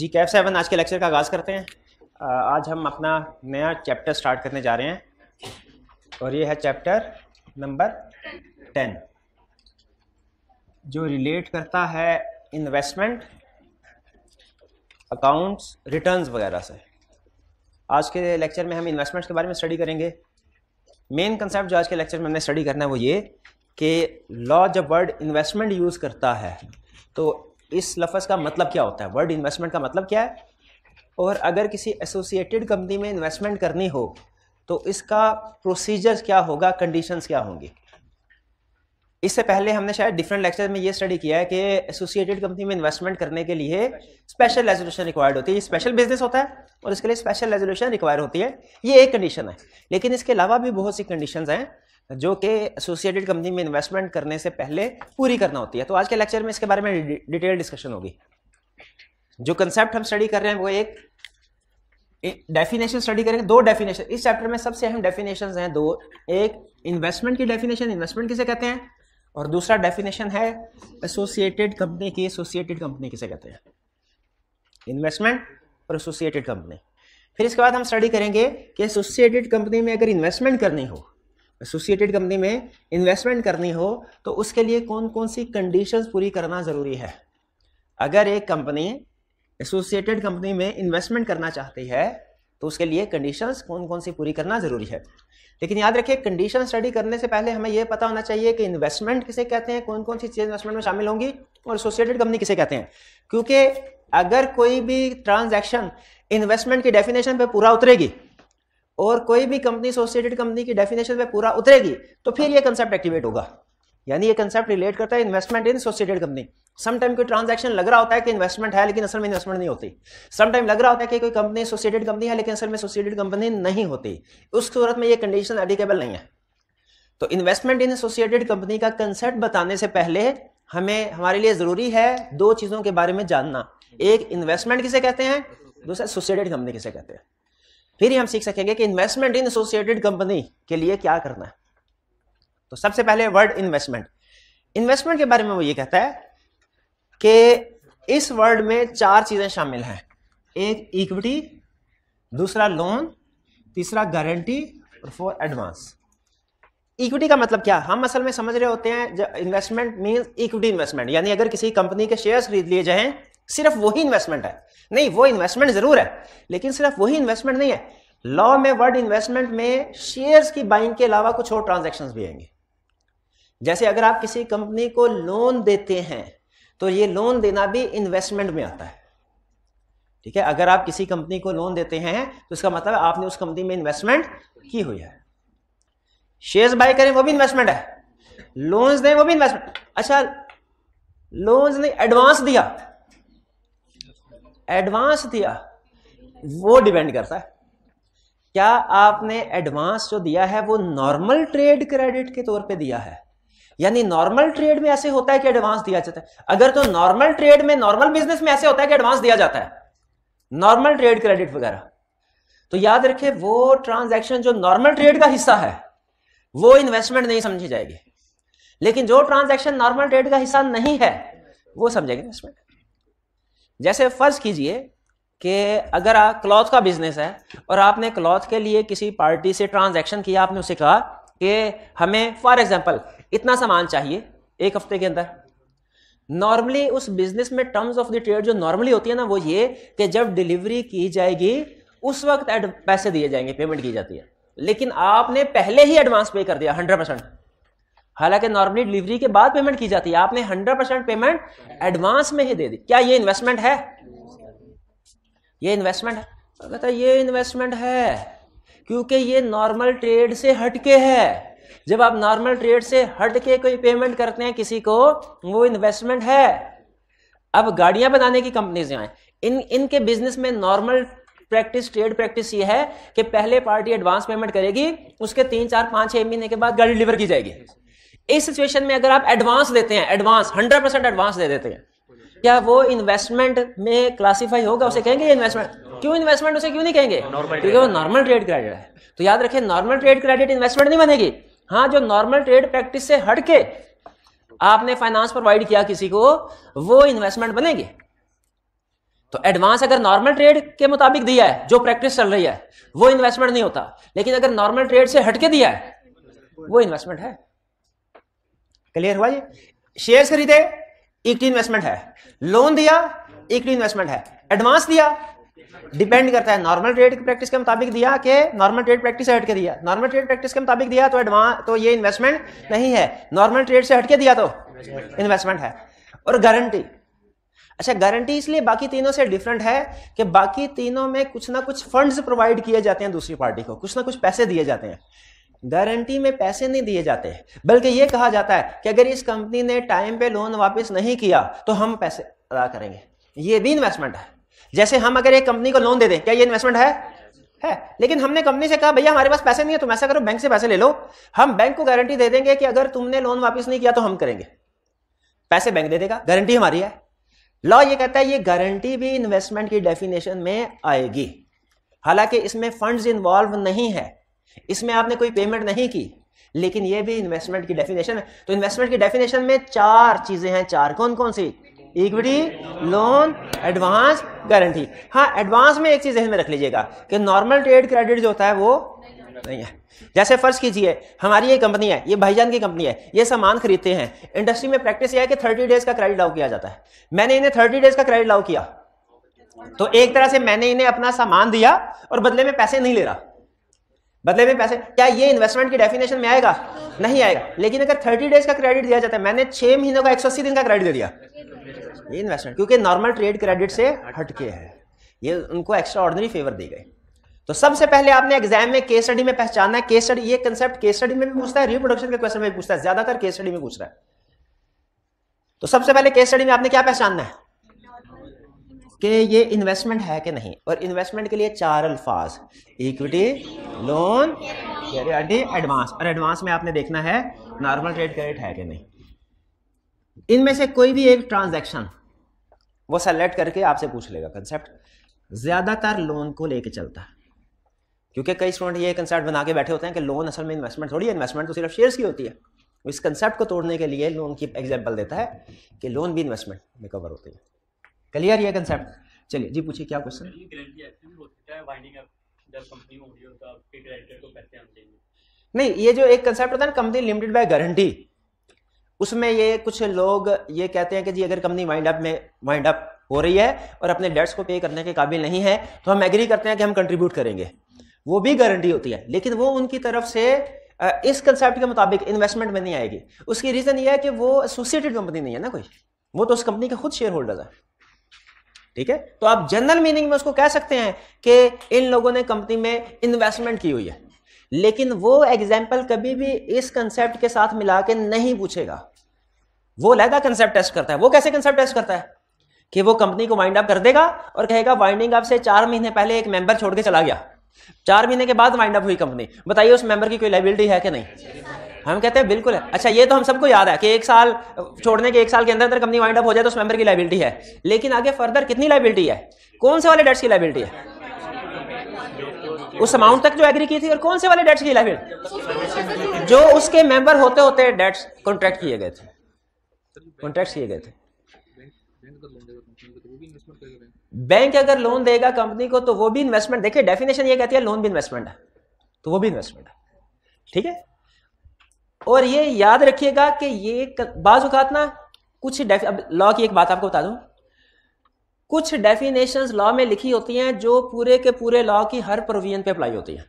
जी Kaif seven आज के lecture का आगाज़ करते हैं आज हम अपना नया चैप्टर स्टार्ट करने जा रहे हैं और ये है चैप्टर नंबर टेन जो रिलेट करता है इन्वेस्टमेंट अकाउंट्स रिटर्न्स वगैरह से आज के लेक्चर में हम इन्वेस्टमेंट्स के बारे में स्टडी करेंगे मेन कंसेप्ट जो आज के लेक्चर में हमने स्टडी करना है वो ये कि लॉ जब वर्ड इन्वेस्टमेंट यूज़ करता है तो इस लफ्ज़ का मतलब क्या होता है वर्ड इन्वेस्टमेंट का मतलब क्या है और अगर किसी एसोसिएटेड कंपनी में इन्वेस्टमेंट करनी हो तो इसका प्रोसीजर क्या होगा कंडीशंस क्या होंगी इससे पहले हमने शायद डिफरेंट लेक्चर में ये स्टडी किया है कि एसोसिएटेड कंपनी में इन्वेस्टमेंट करने के लिए स्पेशल रेजोल्यूशन रिक्वायर्ड होती है स्पेशल बिजनेस होता है और इसके लिए स्पेशल रेजोल्यूशन रिक्वायर होती है ये एक कंडीशन है लेकिन इसके अलावा भी बहुत सी कंडीशन हैं जो कि एसोसिएटेड कंपनी में इन्वेस्टमेंट करने से पहले पूरी करना होती है तो आज के लेक्चर में इसके बारे में डिटेल डिस्कशन होगी जो कंसेप्ट हम स्टडी कर रहे हैं वो एक डेफिनेशन स्टडी करेंगे दो डेफिनेशन इस चैप्टर में सबसे अहम डेफिनेशन हैं दो एक इन्वेस्टमेंट की डेफिनेशन इन्वेस्टमेंट किसे कहते हैं और दूसरा डेफिनेशन है एसोसिएटेड कंपनी की एसोसिएटेड कंपनी किसे कहते हैं इन्वेस्टमेंट और एसोसिएटेड कंपनी फिर इसके बाद हम स्टडी करेंगे कि एसोसिएटेड कंपनी में अगर इन्वेस्टमेंट करनी हो एसोसिएटेड कंपनी में इन्वेस्टमेंट करनी हो तो उसके लिए कौन कौन सी कंडीशंस पूरी करना ज़रूरी है अगर एक कंपनी एसोसिएटेड कंपनी में इन्वेस्टमेंट करना चाहती है तो उसके लिए कंडीशंस कौन कौन सी पूरी करना ज़रूरी है लेकिन याद रखिए कंडीशन स्टडी करने से पहले हमें यह पता होना चाहिए कि इन्वेस्टमेंट किसे कहते हैं कौन कौन सी चीज़ इन्वेस्टमेंट में शामिल होंगी और एसोसिएटेड कंपनी किसे कहते हैं क्योंकि अगर कोई भी ट्रांजैक्शन इन्वेस्टमेंट की डेफिनेशन पे पूरा उतरेगी और कोई भी कंपनी एसोसिएटेड कंपनी की डेफिनेशन पे पूरा उतरेगी तो फिर ये कंसेप्ट एक्टिवेट होगा यानी ये कंसेप्ट रिलेट करता है investment in associated company sometime कोई ट्रांजेक्शन लग रहा होता है कि इन्वेस्टमेंट है लेकिन असल में इन्वेस्टमेंट नहीं होती समटाइम लग रहा होता है कि कोई कंपनी एसोसिएटेड कंपनी है लेकिन असल में एसोसिएटेड कंपनी नहीं होती उस सूरत में ये कंडीशन एडिकेबल नहीं है तो इन्वेस्टमेंट इन एसोसिएटेड कंपनी का कंसेप्ट बताने से पहले हमें हमारे लिए जरूरी है दो चीजों के बारे में जानना एक इन्वेस्टमेंट किसे कहते हैं दूसरा एसोसिएटेड कंपनी किसे कहते हैं फिर ही हम सीख सकेंगे कि इन्वेस्टमेंट इन एसोसिएटेड कंपनी के लिए क्या करना है तो सबसे पहले वर्ड इन्वेस्टमेंट इन्वेस्टमेंट के बारे में वो ये कहता है कि इस वर्ड में चार चीजें शामिल हैं एक इक्विटी दूसरा लोन तीसरा गारंटी और फोर एडवांस इक्विटी का मतलब क्या हम असल में समझ रहे होते हैं इन्वेस्टमेंट मीन इक्विटी इन्वेस्टमेंट यानी अगर किसी कंपनी के शेयर्स खरीद लिए जाएं सिर्फ वही इन्वेस्टमेंट है नहीं वो इन्वेस्टमेंट जरूर है लेकिन सिर्फ वही इन्वेस्टमेंट नहीं है लॉ में वर्ड इन्वेस्टमेंट में शेयर्स की बाइंग के अलावा कुछ और ट्रांजेक्शन भी आएंगे जैसे अगर आप किसी कंपनी को लोन देते हैं तो ये लोन देना भी इन्वेस्टमेंट में आता है ठीक है अगर आप किसी कंपनी को लोन देते हैं तो इसका मतलब आपने उस कंपनी में इन्वेस्टमेंट की हुई है शेयर्स बाय करें वो भी इन्वेस्टमेंट है लोन्स दें वो भी इन्वेस्टमेंट अच्छा लोन्स ने एडवांस दिया एडवांस दिया वो डिपेंड करता है क्या आपने एडवांस जो दिया है वो नॉर्मल ट्रेड क्रेडिट के तौर पे दिया है यानी नॉर्मल ट्रेड में ऐसे होता है कि एडवांस दिया जाता है अगर तो नॉर्मल ट्रेड में नॉर्मल बिजनेस में ऐसे होता है कि एडवांस दिया जाता है नॉर्मल ट्रेड क्रेडिट वगैरह तो याद रखे वो ट्रांजेक्शन जो नॉर्मल ट्रेड का हिस्सा है वो इन्वेस्टमेंट नहीं समझी जाएगी लेकिन जो ट्रांजेक्शन नॉर्मल ट्रेड का हिस्सा नहीं है वो समझेगा इन्वेस्टमेंट जैसे फर्ज कीजिए कि अगर आप क्लॉथ का बिजनेस है और आपने क्लॉथ के लिए किसी पार्टी से ट्रांजैक्शन किया आपने उसे कहा कि हमें फॉर एग्जांपल इतना सामान चाहिए एक हफ्ते के अंदर नॉर्मली उस बिजनेस में टर्म्स ऑफ द ट्रेड जो नॉर्मली होती है ना वो ये कि जब डिलीवरी की जाएगी उस वक्त पैसे दिए जाएंगे पेमेंट की जाती है लेकिन आपने पहले ही एडवांस पे कर दिया हंड्रेड परसेंट हालांकि नॉर्मली डिलीवरी के बाद पेमेंट की जाती है आपने 100 परसेंट पेमेंट एडवांस में ही दे दी क्या ये इन्वेस्टमेंट है ये इन्वेस्टमेंट है तो कहता ये इन्वेस्टमेंट है क्योंकि ये नॉर्मल ट्रेड से हटके है जब आप नॉर्मल ट्रेड से हट के कोई पेमेंट करते हैं किसी को वो इन्वेस्टमेंट है अब गाड़ियां बनाने की कंपनीज आए इन इनके बिजनेस में नॉर्मल प्रैक्टिस ट्रेड प्रैक्टिस ये है कि पहले पार्टी एडवांस पेमेंट करेगी उसके तीन चार पांच छह महीने के बाद गाड़ी डिलीवर की जाएगी इस सिचुएशन में अगर आप एडवांस देते हैं एडवांस हंड्रेड परसेंट एडवांस दे देते हैं क्या वो इन्वेस्टमेंट में क्लासिफाई होगा उसे कहेंगे इन्वेस्टमेंट क्यों इन्वेस्टमेंट उसे क्यों नहीं कहेंगे क्योंकि वो नॉर्मल ट्रेड क्रेडिट है तो याद रखें नॉर्मल ट्रेड क्रेडिट इन्वेस्टमेंट नहीं बनेगी हाँ जो नॉर्मल ट्रेड प्रैक्टिस से हटके आपने फाइनेंस प्रोवाइड किया किसी को वो इन्वेस्टमेंट बनेगी तो एडवांस अगर नॉर्मल ट्रेड के मुताबिक दिया है जो प्रैक्टिस चल रही है वो इन्वेस्टमेंट नहीं होता लेकिन अगर नॉर्मल ट्रेड से हटके दिया है वो इन्वेस्टमेंट है क्लियर हुआ जी शेयर खरीदे इक्विटी इन्वेस्टमेंट है लोन दिया इक्विटी इन्वेस्टमेंट है एडवांस दिया डिपेंड करता है नॉर्मल ट्रेड प्रैक्टिस के मुताबिक दिया के नॉर्मल ट्रेड प्रैक्टिस से हटके दिया नॉर्मल ट्रेड प्रैक्टिस के मुताबिक दिया तो एडवांस तो ये इन्वेस्टमेंट नहीं है नॉर्मल ट्रेड से हटके दिया तो इन्वेस्टमेंट है और गारंटी अच्छा गारंटी इसलिए बाकी तीनों से डिफरेंट है कि बाकी तीनों में कुछ ना कुछ फंड्स प्रोवाइड किए जाते हैं दूसरी पार्टी को कुछ ना कुछ पैसे दिए जाते हैं गारंटी में पैसे नहीं दिए जाते बल्कि ये कहा जाता है कि अगर इस कंपनी ने टाइम पे लोन वापस नहीं किया तो हम पैसे अदा करेंगे ये भी इन्वेस्टमेंट है जैसे हम अगर एक कंपनी को लोन दे दें क्या ये इन्वेस्टमेंट है है लेकिन हमने कंपनी से कहा भैया हमारे पास पैसे नहीं है तुम ऐसा करो बैंक से पैसे ले लो हम बैंक को गारंटी दे देंगे कि अगर तुमने लोन वापस नहीं किया तो हम करेंगे पैसे बैंक दे देगा गारंटी हमारी है लॉ ये कहता है ये गारंटी भी इन्वेस्टमेंट की डेफिनेशन में आएगी हालांकि इसमें फंड्स इन्वॉल्व नहीं है इसमें आपने कोई पेमेंट नहीं की लेकिन ये भी इन्वेस्टमेंट की डेफिनेशन है तो इन्वेस्टमेंट की डेफिनेशन में चार चीजें हैं चार कौन कौन सी इक्विटी लोन एडवांस गारंटी हाँ एडवांस में एक चीज में रख लीजिएगा कि नॉर्मल ट्रेड क्रेडिट जो होता है वो नहीं है जैसे फर्ज कीजिए हमारी ये कंपनी है ये भाईजान की कंपनी है ये सामान खरीदते हैं इंडस्ट्री में प्रैक्टिस यह है कि थर्टी डेज का क्रेडिट लाउ किया जाता है मैंने इन्हें थर्टी डेज का क्रेडिट लाउ किया तो एक तरह से मैंने इन्हें अपना सामान दिया और बदले में पैसे नहीं ले रहा बदले में पैसे क्या ये इन्वेस्टमेंट की डेफिनेशन में आएगा नहीं आएगा लेकिन अगर थर्टी डेज का क्रेडिट दिया जाता है मैंने छह महीनों का एक दिन का क्रेडिट दे दिया ये इन्वेस्टमेंट क्योंकि नॉर्मल ट्रेड क्रेडिट से हटके है ये उनको एक्स्ट्रा ऑर्डनरी फेवर दी गई तो सबसे पहले आपने एग्जाम में केस स्टडी में पहचाना है केस स्टडी ये कंसेप्ट केस स्टडी में भी पूछता है रिप्रोडक्शन के क्वेश्चन में भी पूछता है ज्यादातर केस स्टडी में पूछ रहा है तो सबसे पहले केस स्टडी में आपने क्या पहचानना है कि ये इन्वेस्टमेंट है कि नहीं और इन्वेस्टमेंट के लिए चार अल्फाज इक्विटी लोन एडवांस और एडवांस में आपने देखना है नॉर्मल ट्रेड क्रेडिट है कि नहीं इनमें से कोई भी एक ट्रांजैक्शन वो सेलेक्ट करके आपसे पूछ लेगा कंसेप्ट ज़्यादातर लोन को लेके चलता है क्योंकि कई स्टूडेंट ये कंसेप्ट बना के बैठे होते हैं कि लोन असल में इन्वेस्टमेंट थोड़ी है इन्वेस्टमेंट तो सिर्फ शेयर्स की होती है इस कंसेप्ट को तोड़ने के लिए लोन की एग्जाम्पल देता है कि लोन भी इन्वेस्टमेंट में कवर होती है क्लियर ये कंसेप्ट चलिए जी पूछिए क्या क्वेश्चन नहीं ये जो एक कंसेप्ट होता है ना कंपनी लिमिटेड बाय गारंटी उसमें ये कुछ लोग ये कहते हैं कि जी अगर कंपनी वाइंड अप में वाइंड अप हो रही है और अपने डेट्स को पे करने के काबिल नहीं है तो हम एग्री करते हैं कि हम कंट्रीब्यूट करेंगे वो भी गारंटी होती है लेकिन वो उनकी तरफ से इस कंसेप्ट के मुताबिक इन्वेस्टमेंट में नहीं आएगी उसकी रीजन ये है कि वो एसोसिएटेड कंपनी नहीं है ना कोई वो तो उस कंपनी के खुद शेयर होल्डर्स है ठीक है तो आप जनरल मीनिंग में उसको कह सकते हैं कि इन लोगों ने कंपनी में इन्वेस्टमेंट की हुई है लेकिन वो एग्जाम्पल कभी भी इस कंसेप्ट के साथ मिला के नहीं पूछेगा वो लहदा कंसेप्ट टेस्ट करता है वो कैसे कंसेप्ट टेस्ट करता है कि वो कंपनी को वाइंड अप कर देगा और कहेगा वाइंडिंग अप से चार महीने पहले एक मेंबर छोड़ के चला गया चार महीने के बाद वाइंड अप हुई कंपनी बताइए उस मेंबर की कोई लाइबिलिटी है कि नहीं हम कहते हैं बिल्कुल है अच्छा ये तो हम सबको याद है कि एक साल छोड़ने के एक साल के अंदर अंदर कंपनी वाइंड अप हो जाए तो उस मेंबर की लाइबिलिटी है लेकिन आगे फर्दर कितनी लाइबिलिटी है कौन से वाले डेट्स की लाइबिलिटी है उस अमाउंट तक जो एग्री की थी और कौन से वाले डेट्स की लाइबिलिटी जो उसके मेंबर होते होते डेट्स कॉन्ट्रैक्ट किए गए थे कॉन्ट्रैक्ट किए गए थे बैंक अगर लोन देगा कंपनी को तो वो भी इन्वेस्टमेंट देखिए डेफिनेशन ये कहती है लोन भी इन्वेस्टमेंट है तो वो भी इन्वेस्टमेंट है ठीक है और ये याद रखिएगा कि ये बाजुकात ना कुछ अब लॉ की एक बात आपको बता दूं कुछ डेफिनेशंस लॉ में लिखी होती हैं जो पूरे के पूरे लॉ की हर प्रोविजन पे अप्लाई होती हैं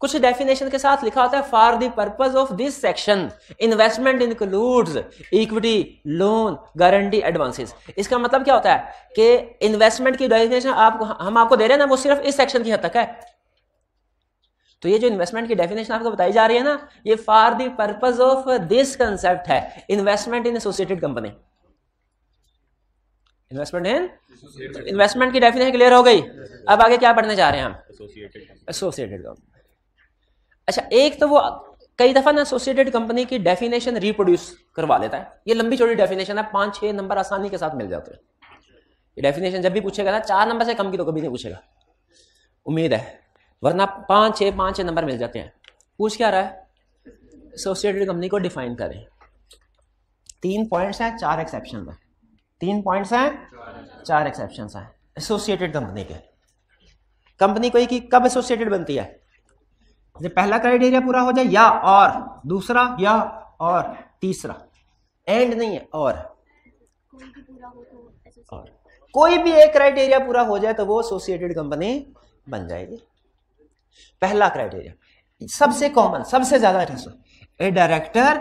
कुछ डेफिनेशन के साथ लिखा होता है for the purpose of this section investment includes equity loan guarantee advances इसका मतलब क्या होता है कि इन्वेस्टमेंट की डेफिनेशन आप हम आपको दे रहे हैं ना वो सिर्फ इस सेक्शन की हद तक है तो ये जो इन्वेस्टमेंट की डेफिनेशन आपको बताई जा रही है ना ये for the purpose of this concept है investment in associated company investment in investment की डेफिनेशन क्लियर हो गई अब आगे क्या पढ़ने जा रहे हैं हम एसोसिएटेड कंपनी अच्छा एक तो वो कई दफा ना एसोसिएटेड कंपनी की डेफिनेशन रिप्रोड्यूस करवा लेता है ये लंबी चौड़ी डेफिनेशन है पांच छह नंबर आसानी के साथ मिल जाते हैं ये डेफिनेशन जब भी पूछेगा ना चार नंबर से कम की तो कभी नहीं पूछेगा उम्मीद है वरना पाँच छः पाँच छः नंबर मिल जाते हैं पूछ क्या रहा है एसोसिएटेड कंपनी को डिफाइन करें तीन पॉइंट्स हैं चार एक्सेप्शन हैं तीन पॉइंट्स हैं चार एक्सेप्शन हैं एसोसिएटेड कंपनी के कंपनी कोई की कब एसोसिएटेड बनती है जब पहला क्राइटेरिया पूरा हो जाए या और दूसरा या और तीसरा एंड नहीं है और और कोई भी एक क्राइटेरिया पूरा हो जाए तो वो एसोसिएटेड कंपनी बन जाएगी पहला क्राइटेरिया सबसे कॉमन सबसे ज्यादा reason a director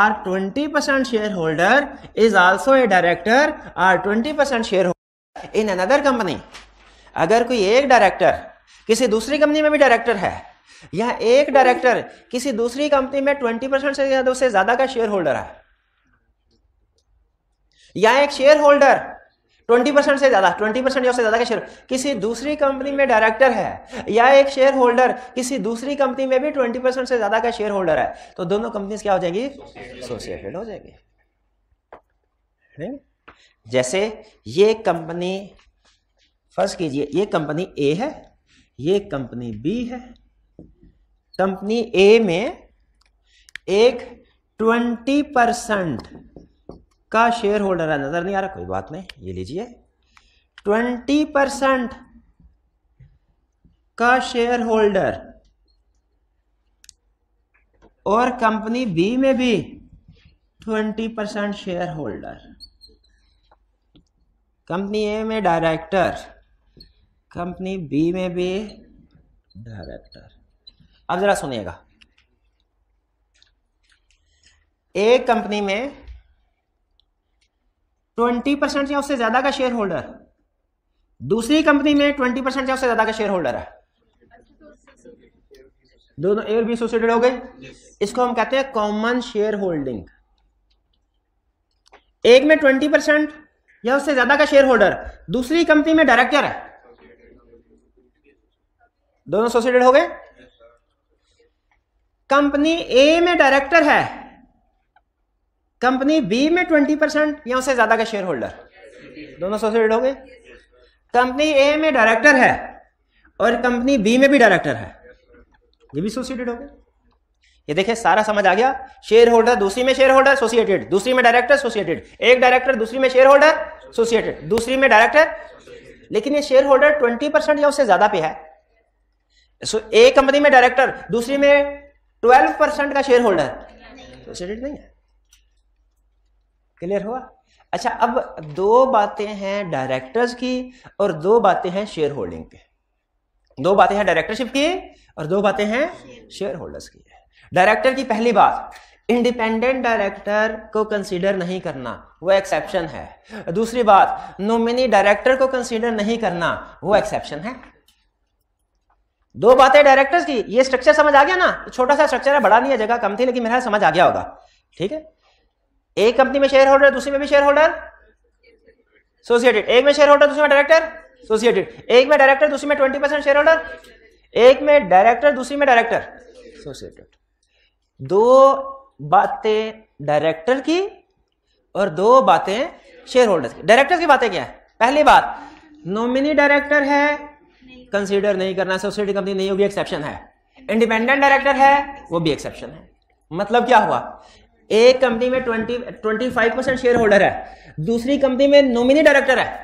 or twenty percent shareholder is also a director or twenty percent shareholder in another company अगर कोई एक डायरेक्टर किसी दूसरी कंपनी में भी डायरेक्टर है या एक डायरेक्टर किसी दूसरी कंपनी में ट्वेंटी परसेंट से ज्यादा का शेयर होल्डर है या एक शेयर होल्डर ट्वेंटी परसेंट से ज्यादा ट्वेंटी परसेंट या ज्यादा का शेयर किसी दूसरी कंपनी में डायरेक्टर है या एक शेयर होल्डर किसी दूसरी कंपनी में भी ट्वेंटी परसेंट से ज्यादा का शेयर होल्डर है तो दोनों कंपनीज क्या हो जाएंगी एसोसिएटेड हो जाएगी जैसे ये कंपनी फर्स्ट कीजिए ये कंपनी ए है ये कंपनी बी है कंपनी ए में एक ट्वेंटी परसेंट का शेयर होल्डर है नज़र नहीं आ रहा कोई बात नहीं ये लीजिए ट्वेंटी परसेंट का शेयर होल्डर और कंपनी बी में भी twenty percent shareholder company A में डायरेक्टर कंपनी बी में भी डायरेक्टर अब जरा सुनिएगा ए कंपनी में ट्वेंटी परसेंट या उससे ज्यादा का शेयर होल्डर दूसरी कंपनी में ट्वेंटी परसेंट या उससे ज्यादा का शेयर होल्डर है दोनों एयर भी एसोसिएटेड हो गए इसको हम कहते हैं कॉमन शेयर होल्डिंग एक में ट्वेंटी परसेंट या उससे ज्यादा का शेयर होल्डर दूसरी कंपनी में डायरेक्टर है दोनों एसोसिएटेड हो गए कंपनी ए में डायरेक्टर है कंपनी बी में ट्वेंटी परसेंट या उससे ज्यादा का शेयर होल्डर दोनों एसोसिएट हो गए कंपनी ए में डायरेक्टर है और कंपनी बी में भी डायरेक्टर है ये भी एसोसिएटेड हो गए ये देखिए सारा समझ आ गया शेयर होल्डर दूसरी में शेयर होल्डर एसोसिएटेड दूसरी में डायरेक्टर एसोसिएटेड एक डायरेक्टर दूसरी में शेयर होल्डर एसोसिएटेड दूसरी में डायरेक्टर लेकिन ये शेयर होल्डर ट्वेंटी परसेंट या उससे ज्यादा पे है सो एक कंपनी में डायरेक्टर दूसरी में ट्वेल्व परसेंट का शेयर होल्डर एसोसिएटेड नहीं है क्लियर हुआ अच्छा अब दो बातें हैं डायरेक्टर्स की और दो बातें हैं शेयर होल्डिंग की दो बातें हैं डायरेक्टरशिप की और दो बातें हैं शेयर होल्डर्स की डायरेक्टर की पहली बात इंडिपेंडेंट डायरेक्टर को कंसीडर नहीं करना वो एक्सेप्शन है दूसरी बात नोमिनी डायरेक्टर को कंसीडर नहीं करना वो एक्सेप्शन है दो बातें डायरेक्टर्स की ये स्ट्रक्चर समझ आ गया ना छोटा सा स्ट्रक्चर है बड़ा नहीं है जगह कम थी लेकिन मेरा समझ आ गया होगा ठीक है एक कंपनी में शेयर होल्डर दूसरी में भी शेयर होल्डर सोसिएटेड एक में शेयर होल्डर दूसरी में डायरेक्टर सोसिएटेड एक में डायरेक्टर दूसरी में ट्वेंटी परसेंट शेयर होल्डर एक में डायरेक्टर दूसरी में डायरेक्टर सोसिएटेड दो बातें डायरेक्टर की और दो बातें शेयर होल्डर की डायरेक्टर की बातें क्या है पहली बात नॉमिनी डायरेक्टर है कंसीडर नहीं करना सोसाइटी कंपनी नहीं होगी एक्सेप्शन है इंडिपेंडेंट डायरेक्टर है वो भी एक्सेप्शन है मतलब क्या हुआ एक कंपनी में twenty twenty five percent shareholder है दूसरी कंपनी में नोमिनी डायरेक्टर है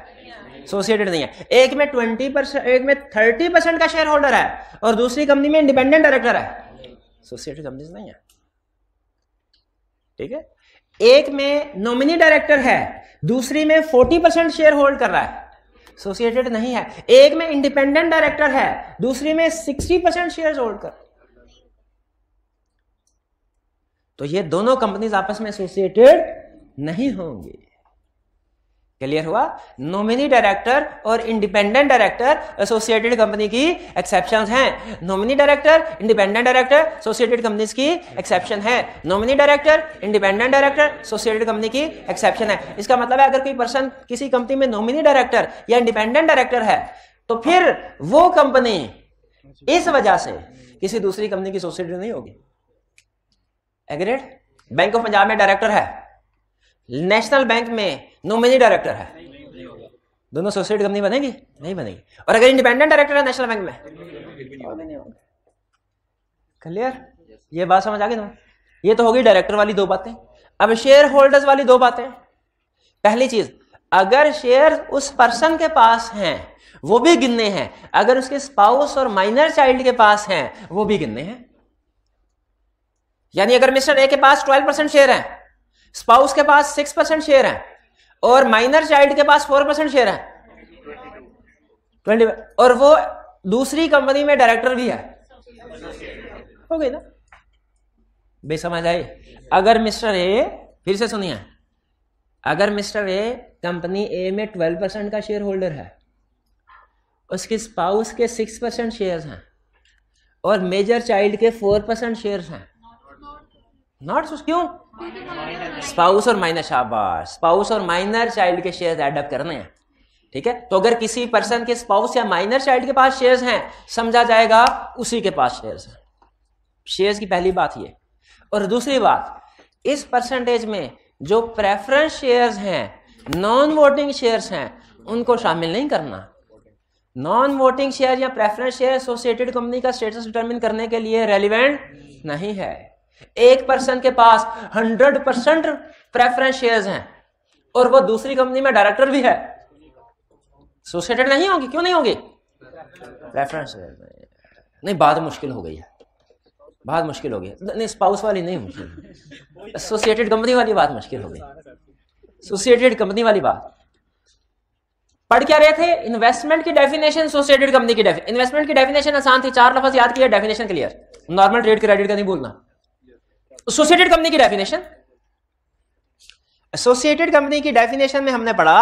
एसोसिएटेड नहीं है एक में ट्वेंटी परसेंट एक में थर्टी परसेंट का शेयर होल्डर है और दूसरी कंपनी में इंडिपेंडेंट डायरेक्टर है एसोसिएटेड कंपनी नहीं है ठीक है एक में नोमिनी डायरेक्टर है दूसरी में फोर्टी परसेंट शेयर होल्ड कर रहा है एसोसिएटेड नहीं है एक में इंडिपेंडेंट डायरेक्टर है दूसरी में सिक्सटी परसेंट शेयर होल्ड कर तो ये दोनों कंपनीज आपस में एसोसिएटेड नहीं होंगी क्लियर हुआ नॉमिनी डायरेक्टर और इंडिपेंडेंट डायरेक्टर एसोसिएटेड कंपनी की एक्सेप्शन हैं nominee director independent director associated companies की एक्सेप्शन है nominee director independent director associated company की एक्सेप्शन है इसका मतलब है अगर कोई पर्सन किसी कंपनी में नॉमिनी डायरेक्टर या इंडिपेंडेंट डायरेक्टर है तो फिर वो कंपनी इस वजह से किसी दूसरी कंपनी की एसोसिएटेड नहीं होगी एग्रेड बैंक ऑफ पंजाब में डायरेक्टर है नेशनल बैंक में नॉमिनी डायरेक्टर है दोनों सोसाइटी कंपनी बनेगी नहीं बनेगी और अगर इंडिपेंडेंट डायरेक्टर है नेशनल बैंक में क्लियर ये बात समझ आ गई ना ये तो होगी डायरेक्टर वाली दो बातें अब शेयर होल्डर्स वाली दो बातें पहली चीज अगर शेयर उस पर्सन के पास हैं वो भी गिनने हैं अगर उसके स्पाउस और माइनर चाइल्ड के पास हैं वो भी गिनने हैं यानी अगर मिस्टर ए के पास ट्वेल्व परसेंट शेयर है स्पाउस के पास सिक्स परसेंट शेयर है और माइनर चाइल्ड के पास फोर परसेंट शेयर है ट्वेंटी और वो दूसरी कंपनी में डायरेक्टर भी है हो गई ना बेसमझ आई अगर मिस्टर ए फिर से सुनिए अगर मिस्टर ए कंपनी ए में ट्वेल्व परसेंट का शेयर होल्डर है उसके स्पाउस के सिक्स परसेंट शेयर हैं और मेजर चाइल्ड के फोर परसेंट शेयर हैं नॉट सो क्यों स्पाउस और माइनर शाबाश स्पाउस और माइनर चाइल्ड के शेयर एडअप करने हैं ठीक है तो अगर किसी पर्सन के स्पाउस या माइनर चाइल्ड के पास शेयर्स हैं समझा जाएगा उसी के पास शेयर्स हैं शेयर्स की पहली बात ये और दूसरी बात इस परसेंटेज में जो प्रेफरेंस शेयर्स हैं नॉन वोटिंग शेयर्स हैं उनको शामिल नहीं करना नॉन वोटिंग शेयर या प्रेफरेंस शेयर एसोसिएटेड कंपनी का स्टेटस डिटरमिन करने के लिए रेलिवेंट नहीं है एक पर्सन के पास हंड्रेड परसेंट प्रेफरेंस शेयर्स हैं और वो दूसरी कंपनी में डायरेक्टर भी है एसोसिएटेड नहीं होगी क्यों नहीं होगी प्रेफरेंस नहीं बात मुश्किल हो गई है बात मुश्किल हो गई नहीं स्पाउस वाली नहीं मुश्किल एसोसिएटेड कंपनी वाली बात मुश्किल हो गई एसोसिएटेड कंपनी वाली बात पढ़ क्या रहे थे इन्वेस्टमेंट की डेफिनेशन एसोसिएटेड कंपनी की इन्वेस्टमेंट की डेफिनेशन आसान थी चार लफ्ज़ याद किया definition clear normal trade credit का नहीं बोलना एसोसिएटेड कंपनी की डेफिनेशन एसोसिएटेड कंपनी की डेफिनेशन में हमने पढ़ा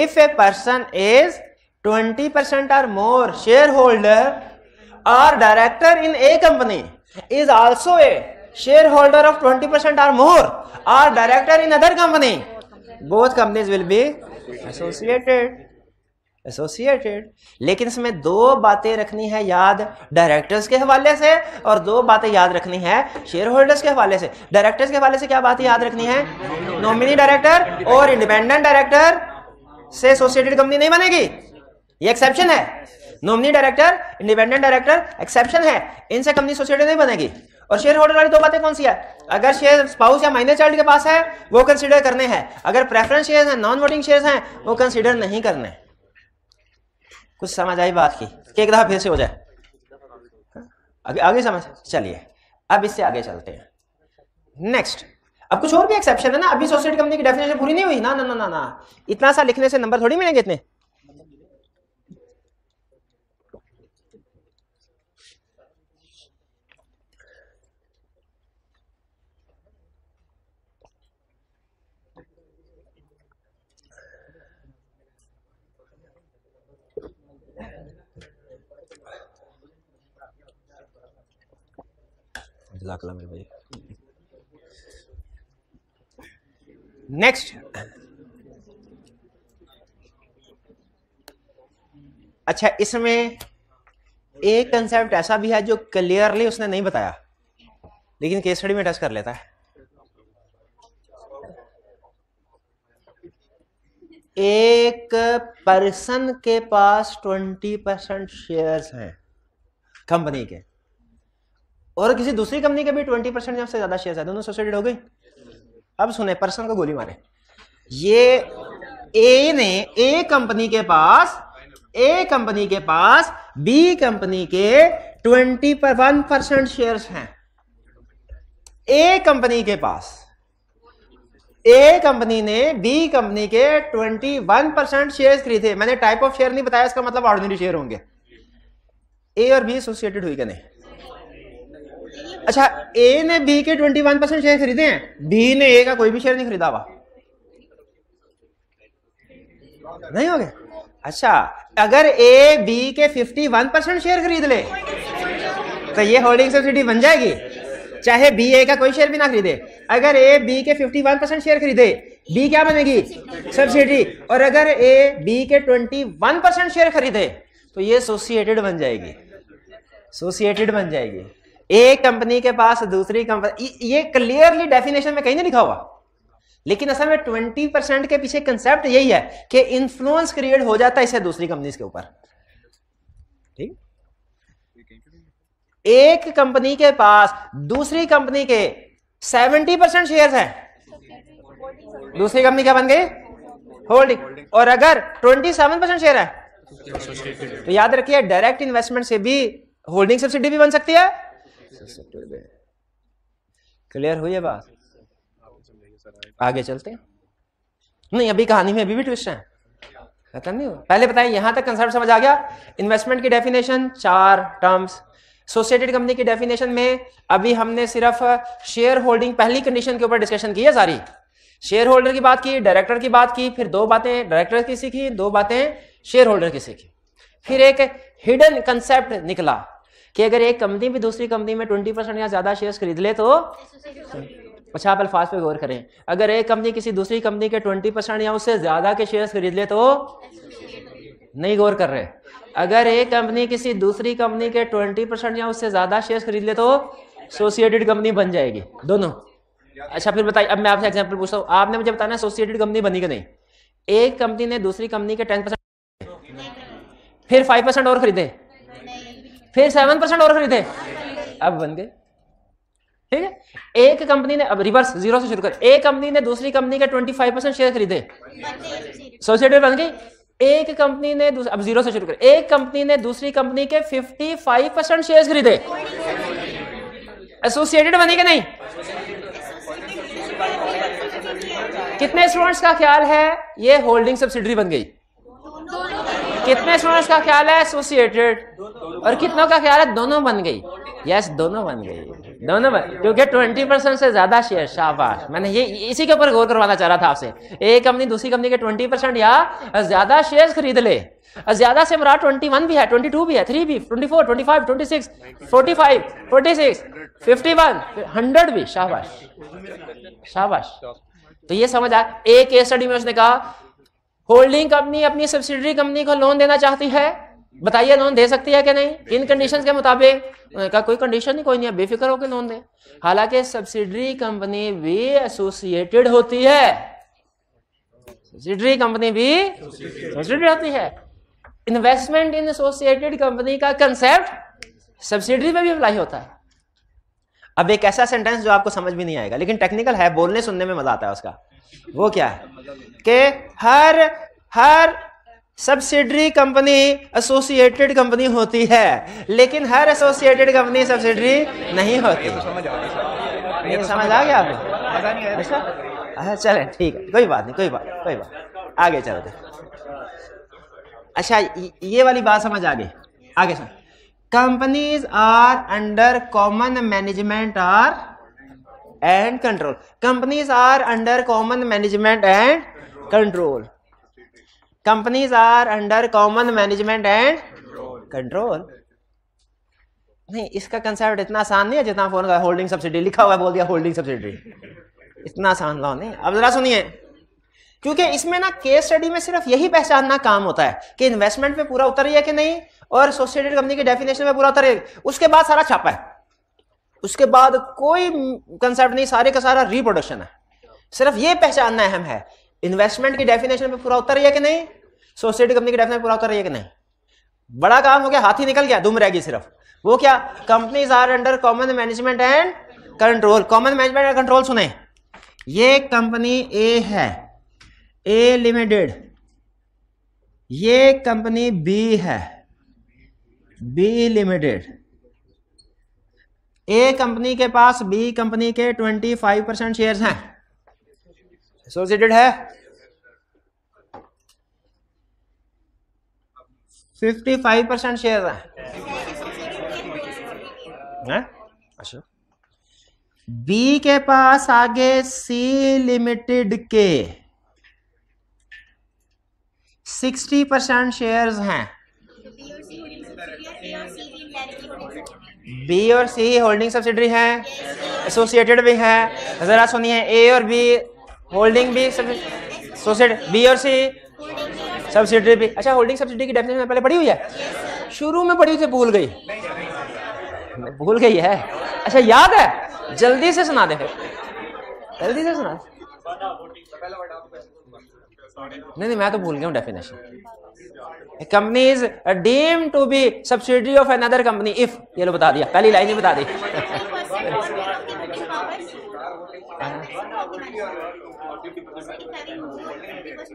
if a person is 20 percent or more shareholder or director in a company is also a shareholder of 20 percent or more or director in other company both companies will be associated associated लेकिन इसमें दो बातें रखनी है याद directors के हवाले से और दो बातें याद रखनी है शेयर होल्डर्स के हवाले से डायरेक्टर्स के हवाले से क्या बातें याद रखनी है नॉमिनी डायरेक्टर और इंडिपेंडेंट डायरेक्टर से एसोसिएटेड कंपनी नहीं बनेगी ये एक्सेप्शन है nominee director independent director exception है इनसे कंपनी एसोसिएटेड नहीं बनेगी और शेयर होल्डर वाली दो बातें कौन सी है अगर शेयर स्पाउस या माइनर चाइल्ड के पास है वो कंसिडर करने हैं अगर प्रेफरेंस शेयर हैं नॉन वोटिंग शेयर हैं वो कंसिडर नहीं करने हैं कुछ समझ आई बात की एक दफा फिर से हो जाए आगे आगे समझ चलिए अब इससे आगे चलते हैं नेक्स्ट अब कुछ और भी एक्सेप्शन है ना अभी सोसाइटी कंपनी की डेफिनेशन पूरी नहीं हुई ना ना ना ना ना इतना सा लिखने से नंबर थोड़ी मिलेंगे इतने जजाकला मेरे भाई नेक्स्ट अच्छा इसमें एक कंसेप्ट ऐसा भी है जो क्लियरली उसने नहीं बताया लेकिन केस स्टडी में टच कर लेता है एक पर्सन के पास ट्वेंटी परसेंट शेयर हैं कंपनी के और किसी दूसरी कंपनी के भी ट्वेंटी परसेंट से ज्यादा शेयर है दोनों एसोसिएटेड हो गई अब सुने पर्सन को गोली मारे ये ए ने ए कंपनी के पास ए कंपनी के पास बी कंपनी के ट्वेंटी पर वन परसेंट शेयर हैं ए कंपनी के पास ए कंपनी ने बी कंपनी के ट्वेंटी वन परसेंट शेयर खरीदे मैंने टाइप ऑफ शेयर नहीं बताया इसका मतलब ऑर्डिनरी शेयर होंगे ए और बी एसोसिएटेड हुई क्या नहीं अच्छा ए ने बी के 21 परसेंट शेयर खरीदे हैं बी ने ए का कोई भी शेयर नहीं खरीदा हुआ नहीं हो गया अच्छा अगर ए बी के 51 परसेंट शेयर खरीद ले तो ये होल्डिंग सब्सिडी बन जाएगी चाहे बी ए का कोई शेयर भी ना खरीदे अगर ए बी के 51 परसेंट शेयर खरीदे बी क्या बनेगी सब्सिडी और अगर ए बी के 21 परसेंट शेयर खरीदे तो ये एसोसिएटेड बन जाएगी एसोसिएटेड बन जाएगी एक कंपनी के पास दूसरी कंपनी ये क्लियरली डेफिनेशन में कहीं नहीं लिखा हुआ लेकिन असल में ट्वेंटी परसेंट के पीछे कंसेप्ट यही है कि इन्फ्लुएंस क्रिएट हो जाता है इसे दूसरी कंपनी के ऊपर ठीक एक कंपनी के पास दूसरी कंपनी के सेवेंटी परसेंट शेयर है दूसरी कंपनी क्या बन गई होल्डिंग और अगर ट्वेंटी सेवन परसेंट शेयर है तो याद रखिए डायरेक्ट इन्वेस्टमेंट से भी होल्डिंग सब्सिडी भी बन सकती है susceptible है क्लियर हुई है बात आगे चलते हैं नहीं अभी कहानी में अभी भी ट्विस्ट है खत्म नहीं हुआ पहले बताइए यहां तक कंसेप्ट समझ आ गया इन्वेस्टमेंट की डेफिनेशन चार टर्म्स सोसिएटेड कंपनी की डेफिनेशन में अभी हमने सिर्फ शेयर होल्डिंग पहली कंडीशन के ऊपर डिस्कशन की है सारी शेयर होल्डर की बात की डायरेक्टर की बात की फिर दो बातें डायरेक्टर की सीखी दो बातें शेयर होल्डर की सीखी फिर एक हिडन कंसेप्ट निकला कि अगर एक कंपनी भी दूसरी कंपनी में ट्वेंटी परसेंट या ज़्यादा शेयर्स खरीद ले तो अच्छा आप अल्फाज पे गौर करें अगर एक कंपनी किसी दूसरी कंपनी के ट्वेंटी परसेंट या उससे ज़्यादा के शेयर्स खरीद ले तो नहीं गौर कर रहे अगर एक कंपनी किसी दूसरी कंपनी के ट्वेंटी परसेंट या उससे ज़्यादा शेयर्स खरीद ले तो एसोसिएटेड कंपनी बन जाएगी दोनों अच्छा फिर बताइए अब मैं आपसे एग्जाम्पल पूछता हूँ आपने मुझे बताना एसोसिएटेड कंपनी बनी कि नहीं एक कंपनी ने दूसरी कंपनी के टेन परसेंट फिर फाइव परसेंट और खरीदे फिर सेवन परसेंट और खरीदे अब बन गए ठीक है एक कंपनी ने अब रिवर्स जीरो से शुरू कर एक कंपनी ने दूसरी कंपनी का ट्वेंटी फाइव परसेंट शेयर खरीदे सोसाइटी बन गई एक कंपनी ने अब जीरो से शुरू कर एक कंपनी ने दूसरी कंपनी के फिफ्टी फाइव परसेंट शेयर खरीदे एसोसिएटेड बने के नहीं कितने स्टूडेंट्स का ख्याल है ये होल्डिंग सब्सिडरी बन गई कितने स्टूडेंट्स का ख्याल है एसोसिएटेड और कितनों का ख्याल है दोनों बन गई यस दोनों बन गई दोनों बन क्योंकि ट्वेंटी परसेंट से ज्यादा शेयर शाबाश मैंने ये इसी के ऊपर गौर करवाना चाह रहा था आपसे एक कंपनी दूसरी कंपनी के ट्वेंटी परसेंट या ज्यादा शेयर खरीद ले ज्यादा से मरा ट्वेंटी वन भी है ट्वेंटी टू भी है थ्री भी twenty four twenty five twenty six forty five forty six fifty one hundred भी शाबाश शाबाश तो ये समझ आ एक केस स्टडी में उसने कहा होल्डिंग कंपनी अपनी सब्सिडरी कंपनी को लोन देना चाहती है बताइए लोन दे सकती है कि नहीं इन कंडीशंस के मुताबिक का कोई कंडीशन ही कोई नहीं है बेफिक्र होकर लोन दे हालांकि सब्सिडरी कंपनी भी एसोसिएटेड होती है सब्सिडरी कंपनी भी एसोसिएटेड होती है इन्वेस्टमेंट इन एसोसिएटेड कंपनी का कंसेप्ट सब्सिडरी में भी अप्लाई होता है अब एक ऐसा सेंटेंस जो आपको समझ भी नहीं आएगा लेकिन टेक्निकल है बोलने सुनने में मजा आता है उसका वो क्या है कि हर हर सब्सिडरी कंपनी एसोसिएटेड कंपनी होती है लेकिन हर एसोसिएटेड कंपनी सब्सिडरी नहीं होती तो समझ आ गया आपको अच्छा, अच्छा चले ठीक है कोई बात नहीं कोई बात कोई बात आगे चलते अच्छा ये वाली बात समझ आ गई आगे सुन companies are under common management or and control companies are under common management and control companies are under common management and control नहीं इसका कंसेप्ट इतना आसान नहीं है जितना फोन का होल्डिंग सब्सिडी लिखा हुआ है बोल दिया होल्डिंग सब्सिडी इतना आसान लाओ नहीं अब जरा सुनिए क्योंकि इसमें ना केस स्टडी में सिर्फ यही पहचानना काम होता है कि इन्वेस्टमेंट में पूरा उतर रही है कि नहीं और एसोसिएटेड कंपनी की डेफिनेशन में पूरा उतर रही है उसके बाद सारा छापा है उसके बाद कोई कंसेप्ट नहीं सारे का सारा रिप्रोडक्शन है सिर्फ ये पहचानना अहम है इन्वेस्टमेंट की डेफिनेशन पे पूरा उतर है कि नहीं सोसाइटी कंपनी की डेफिनेशन पूरा उतर रही है कि नहीं बड़ा काम हो गया हाथी निकल गया दुम रहेगी सिर्फ वो क्या companies are under common management and control common management and control सुने ये कंपनी ए है ए लिमिटेड ये कंपनी बी है बी लिमिटेड ए कंपनी के पास बी कंपनी के 25 परसेंट शेयर हैं एसोसिएटेड है 55 परसेंट शेयर हैं अच्छा बी के पास आगे सी लिमिटेड के 60 परसेंट शेयर हैं बी और सी होल्डिंग सब्सिडरी हैं एसोसिएटेड भी हैं ज़रा सुनिए ए और बी होल्डिंग भी एसोसिएट बी और सी सब्सिडरी भी अच्छा होल्डिंग सब्सिडी की डेफिनेशन पहले पढ़ी हुई है शुरू में पढ़ी हुई थी भूल गई भूल गई है अच्छा याद है जल्दी से सुना दे फिर जल्दी से सुना नहीं नहीं मैं तो भूल गया हूँ definition company is deem to be subsidiary of another company if ये लो बता दिया पहली लाइन ही बता दी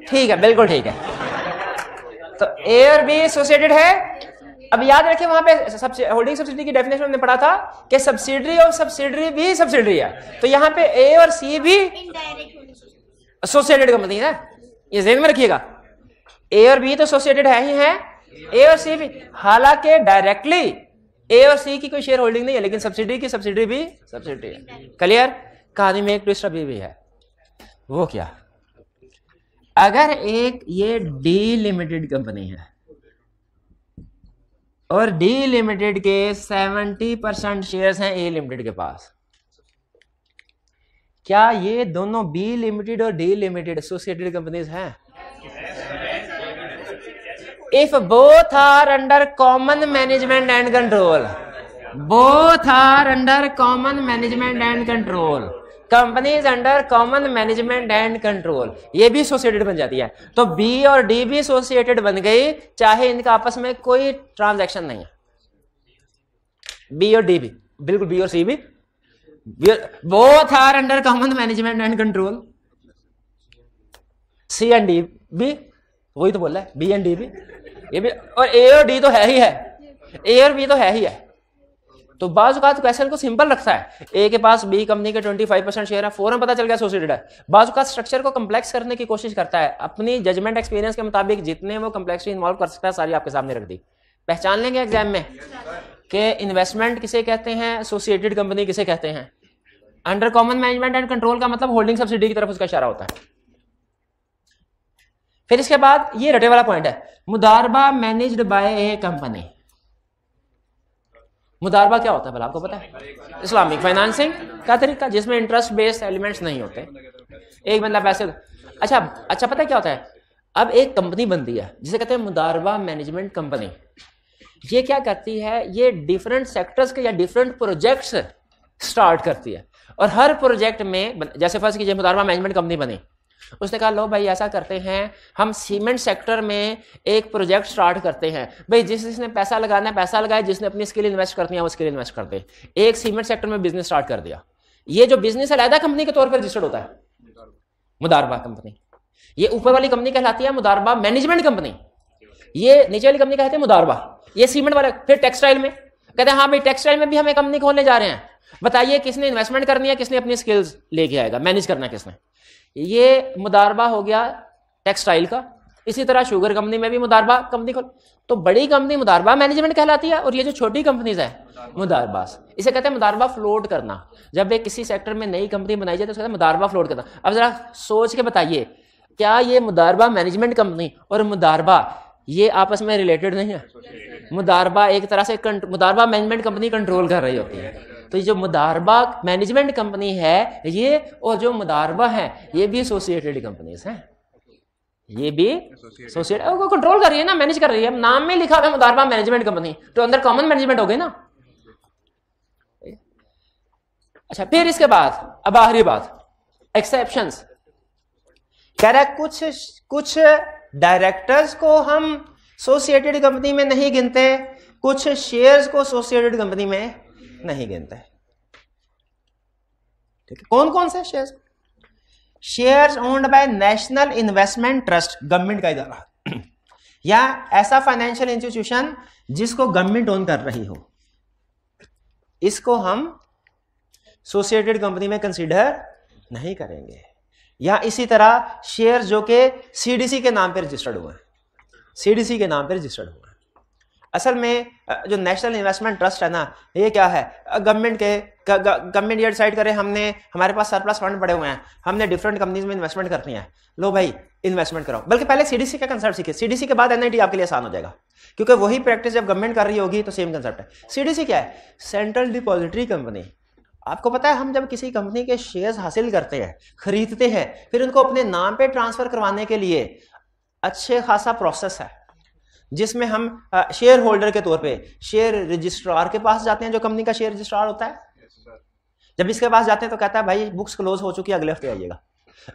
ठीक है बिल्कुल ठीक है तो ए और बी एसोसिएटेड है अब याद रखिए वहां पे होल्डिंग सब्सिडी की डेफिनेशन हमने पढ़ा था कि सब्सिडरी और सब्सिडरी भी सब्सिडरी है तो यहाँ पे ए और सी भी एसोसिएटेड कंपनी है ये जेन में रखिएगा ए और बी तो एसोसिएटेड है ही है ए और सी भी हालांकि डायरेक्टली ए और सी की कोई शेयर होल्डिंग नहीं है लेकिन सब्सिडी की सब्सिडी भी सब्सिडी है क्लियर कहानी में एक ट्विस्ट अभी भी है वो क्या अगर एक ये डी लिमिटेड कंपनी है और डी लिमिटेड के 70 परसेंट शेयर हैं ए लिमिटेड के पास क्या ये दोनों बी लिमिटेड और डी लिमिटेड एसोसिएटेड कंपनीज हैं if both are under common management and control both are under common management and control companies under common management and control ये भी एसोसिएटेड बन जाती है तो बी और डी भी एसोसिएटेड बन गई चाहे इनका आपस में कोई ट्रांजैक्शन नहीं है बी और डी भी बिल्कुल बी और सी भी both are under common management and control C and D B वही तो बोल रहा है बी एंड डी भी ये भी और ए और डी तो है ही है ए और बी तो है ही है तो बाज क्वेश्चन तो को सिंपल रखता है ए के पास बी कंपनी के 25 परसेंट शेयर है फौरन पता चल गया एसोसिएटेड है बाज स्ट्रक्चर को कम्प्लेक्स करने की कोशिश करता है अपनी जजमेंट एक्सपीरियंस के मुताबिक जितने वो कम्प्लेक्सिटी इन्वॉल्व कर सकता है सारी आपके सामने रख दी पहचान लेंगे एग्जाम में कि इन्वेस्टमेंट किसे कहते हैं एसोसिएटेड कंपनी किसे कहते हैं under common management and control का मतलब होल्डिंग सब्सिडी की तरफ उसका इशारा होता है फिर इसके बाद ये रटे वाला पॉइंट है मुदारबा मैनेज्ड बाय ए कंपनी मुदारबा क्या होता है भला आपको पता है इस्लामिक फाइनेंसिंग का तरीका जिसमें इंटरेस्ट बेस्ड एलिमेंट्स नहीं होते एक बंदा पैसे अच्छा अच्छा पता है क्या होता है अब एक कंपनी बनती है जिसे कहते हैं मुदारबा मैनेजमेंट कंपनी ये क्या करती है ये डिफरेंट सेक्टर्स के या डिफरेंट प्रोजेक्ट्स स्टार्ट करती है और हर प्रोजेक्ट में जैसे फर्स्ट कीजिए मुतारबा मैनेजमेंट कंपनी बनी उसने कहा लो भाई ऐसा करते हैं हम सीमेंट सेक्टर में एक प्रोजेक्ट स्टार्ट करते हैं भाई जिस जिसने पैसा लगाना है पैसा लगाया जिसने अपनी स्किल इन्वेस्ट करनी है वो स्किल इन्वेस्ट कर दे एक सीमेंट सेक्टर में बिजनेस स्टार्ट कर दिया ये जो बिजनेस अलहदा कंपनी के तौर पर रजिस्टर्ड होता है मुदारबा कंपनी ये ऊपर वाली कंपनी कहलाती है मुदारबा मैनेजमेंट कंपनी ये नीचे वाली कंपनी कहते हैं मुदारबा ये सीमेंट वाले फिर टेक्सटाइल में कहते हैं हाँ भाई टेक्सटाइल में भी हमें कंपनी खोलने जा रहे हैं बताइए किसने इन्वेस्टमेंट करनी है किसने अपनी स्किल्स लेके आएगा मैनेज करना किसने ये मुदारबा हो गया टेक्सटाइल का इसी तरह शुगर कंपनी में भी मुदारबा कंपनी खोल तो बड़ी कंपनी मुदारबा मैनेजमेंट कहलाती है और ये जो छोटी कंपनीज है मुदारबा इसे कहते हैं मुदारबा फ्लोट करना जब एक किसी सेक्टर में नई कंपनी बनाई जाए तो उसका मुदारबा फ्लोट करना अब जरा सोच के बताइए क्या ये मुदारबा मैनेजमेंट कंपनी और मुदारबा ये आपस में रिलेटेड नहीं है मुदारबा एक तरह से मुदारबा मैनेजमेंट कंपनी कंट्रोल कर रही होती है तो ये जो मुदारबा मैनेजमेंट कंपनी है ये और जो मुदारबा है ये भी एसोसिएटेड कंपनीज हैं ये भी एसोसिएट वो कंट्रोल कर रही है ना मैनेज कर रही है नाम में लिखा है मुदारबा मैनेजमेंट कंपनी तो अंदर कॉमन मैनेजमेंट हो गई ना अच्छा फिर इसके बाद अब आखिरी बात एक्सेप्शन कह रहा है कुछ कुछ डायरेक्टर्स को हम सोसिएटेड कंपनी में नहीं गिनते कुछ शेयर्स को सोसिएटेड कंपनी में नहीं गिनते ठीक है कौन कौन से shares shares owned by national investment trust government का इदारा या ऐसा फाइनेंशियल इंस्टीट्यूशन जिसको गवर्नमेंट ओन कर रही हो इसको हम सोसिएटेड कंपनी में कंसीडर नहीं करेंगे या इसी तरह शेयर जो कि सीडीसी के नाम पे रजिस्टर्ड हुए हैं सीडीसी के नाम पर रजिस्टर्ड हुए हैं असल में जो नेशनल इन्वेस्टमेंट ट्रस्ट है ना ये क्या है गवर्नमेंट के गवर्नमेंट ये डिसाइड करे हमने हमारे पास सरप्लस फंड पड़े हुए हैं हमने डिफरेंट कंपनीज में इन्वेस्टमेंट करनी है लो भाई इन्वेस्टमेंट करो बल्कि पहले सीडीसी का कंसेप्ट सीखे सीडीसी के बाद एनआईटी आपके लिए आसान हो जाएगा क्योंकि वही प्रैक्टिस जब गवर्नमेंट कर रही होगी तो सेम कंसेप्ट है सीडीसी क्या है सेंट्रल डिपॉजिटरी कंपनी आपको पता है हम जब किसी कंपनी के शेयर्स हासिल करते हैं खरीदते हैं फिर उनको अपने नाम पे ट्रांसफर करवाने के लिए अच्छे खासा प्रोसेस है जिसमें हम शेयर होल्डर के तौर पे शेयर रजिस्ट्रार के पास जाते हैं जो कंपनी का शेयर रजिस्ट्रार होता है जब इसके पास जाते हैं तो कहता है भाई बुक्स क्लोज हो चुकी है अगले हफ्ते आइएगा